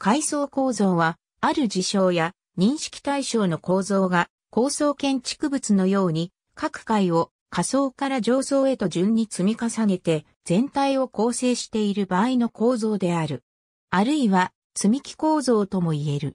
階層構造は、ある事象や認識対象の構造が構層建築物のように各階を仮想から上層へと順に積み重ねて全体を構成している場合の構造である。あるいは積み木構造とも言える。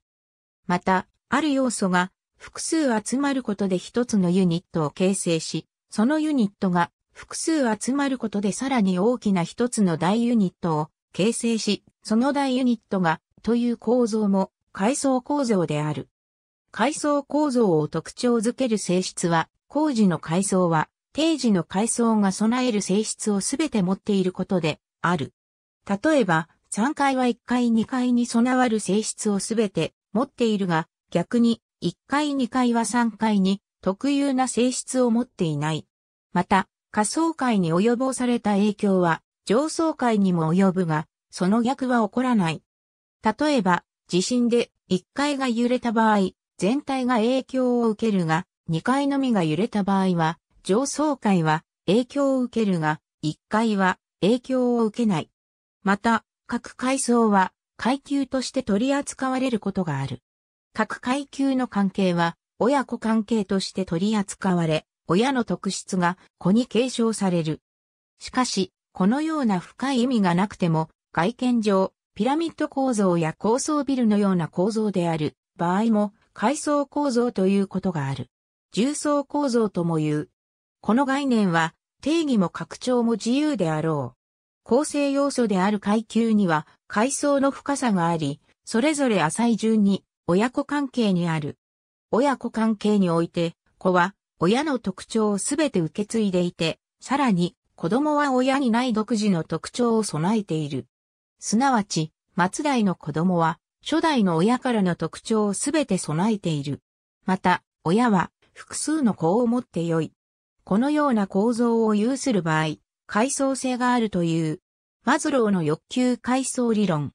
また、ある要素が複数集まることで一つのユニットを形成し、そのユニットが複数集まることでさらに大きな一つの大ユニットを形成し、その大ユニットがという構造も階層構造である。階層構造を特徴づける性質は、工事の階層は、定時の階層が備える性質をすべて持っていることである。例えば、3階は1階2階に備わる性質をすべて持っているが、逆に1階2階は3階に特有な性質を持っていない。また、下層階に及ぼされた影響は上層階にも及ぶが、その逆は起こらない。例えば、地震で1階が揺れた場合、全体が影響を受けるが、2階のみが揺れた場合は、上層階は影響を受けるが、1階は影響を受けない。また、各階層は階級として取り扱われることがある。各階級の関係は親子関係として取り扱われ、親の特質が子に継承される。しかし、このような深い意味がなくても、外見上、ピラミッド構造や高層ビルのような構造である場合も階層構造ということがある。重層構造とも言う。この概念は定義も拡張も自由であろう。構成要素である階級には階層の深さがあり、それぞれ浅い順に親子関係にある。親子関係において、子は親の特徴をすべて受け継いでいて、さらに子供は親にない独自の特徴を備えている。すなわち、松代の子供は、初代の親からの特徴をすべて備えている。また、親は、複数の子を持ってよい。このような構造を有する場合、階層性があるという、マズローの欲求階層理論。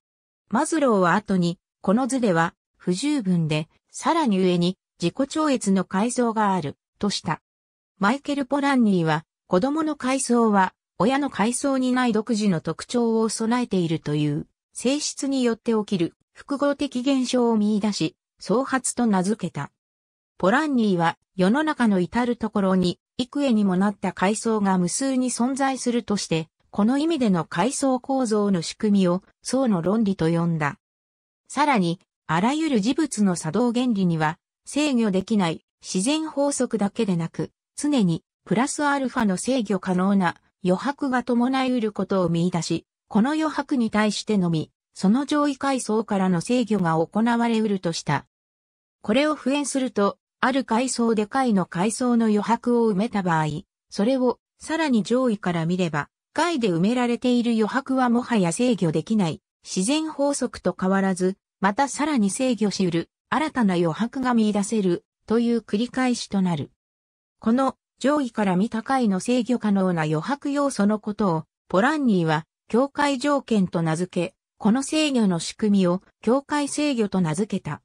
マズローは後に、この図では、不十分で、さらに上に、自己超越の階層がある、とした。マイケル・ポランニーは、子供の階層は、親の階層にない独自の特徴を備えているという、性質によって起きる複合的現象を見出し、創発と名付けた。ポランニーは世の中の至るところに幾重にもなった階層が無数に存在するとして、この意味での階層構造の仕組みを層の論理と呼んだ。さらに、あらゆる事物の作動原理には制御できない自然法則だけでなく、常にプラスアルファの制御可能な余白が伴い得ることを見出し、この余白に対してのみ、その上位階層からの制御が行われ得るとした。これを付縁すると、ある階層で階の階層の余白を埋めた場合、それをさらに上位から見れば、階で埋められている余白はもはや制御できない、自然法則と変わらず、またさらに制御し得る、新たな余白が見出せる、という繰り返しとなる。この上位から見た回の制御可能な余白要素のことを、ポランニーは、境界条件と名付け、この制御の仕組みを境界制御と名付けた。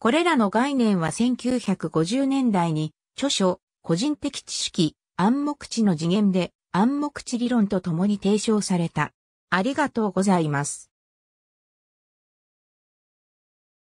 これらの概念は1950年代に著書、個人的知識、暗黙知の次元で暗黙知理論と共に提唱された。ありがとうございます。